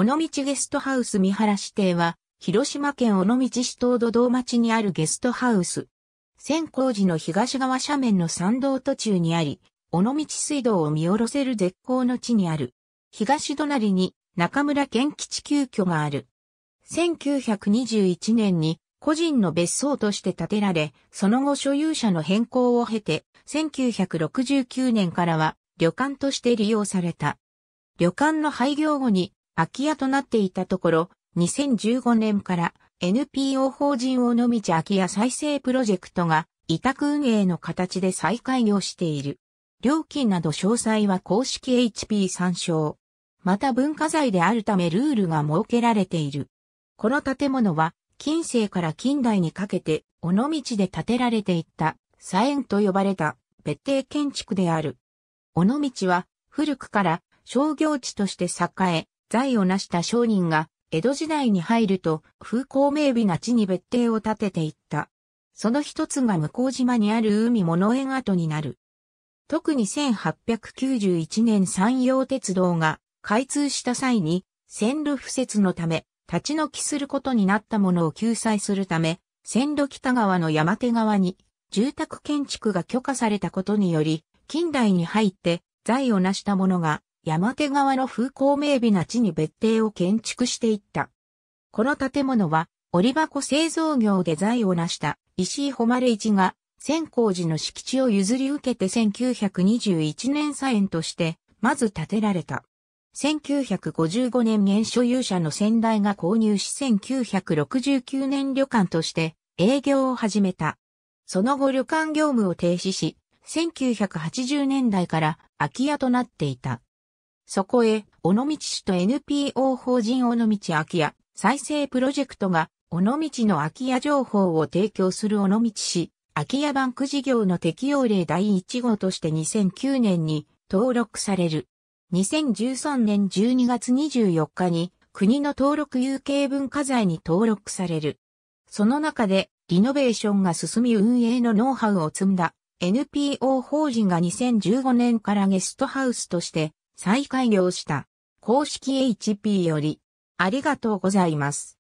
尾道ゲストハウス三原市邸は、広島県尾道市東土道町にあるゲストハウス。千光寺の東側斜面の山道途中にあり、尾道水道を見下ろせる絶好の地にある。東隣に中村健吉旧居がある。1921年に個人の別荘として建てられ、その後所有者の変更を経て、1969年からは旅館として利用された。旅館の廃業後に空き家となっていたところ、2015年から NPO 法人尾道空き家再生プロジェクトが委託運営の形で再開業している。料金など詳細は公式 HP 参照。また文化財であるためルールが設けられている。この建物は近世から近代にかけて尾道で建てられていった左縁と呼ばれた別邸建築である。尾道は古くから商業地として栄え、財を成した商人が、江戸時代に入ると、風光明媚な地に別邸を建てていった。その一つが向島にある海物園跡になる。特に1891年山陽鉄道が開通した際に、線路敷設のため、立ち退きすることになったものを救済するため、線路北側の山手側に住宅建築が許可されたことにより、近代に入って財を成した者が山手側の風光明媚な地に別邸を建築していった。この建物は、折箱製造業で財を成した石井誉一が、千光寺の敷地を譲り受けて1921年左縁として、まず建てられた。1955年現所有者の先代が購入し1969年旅館として営業を始めた。その後旅館業務を停止し、1980年代から空き家となっていた。そこへ、尾道市と NPO 法人尾道空き家再生プロジェクトが、尾道の空き家情報を提供する尾道市、空き家バンク事業の適用例第1号として2009年に登録される。2013年12月24日に国の登録有形文化財に登録される。その中でリノベーションが進み運営のノウハウを積んだ NPO 法人が2015年からゲストハウスとして再開業した。公式 HP より、ありがとうございます。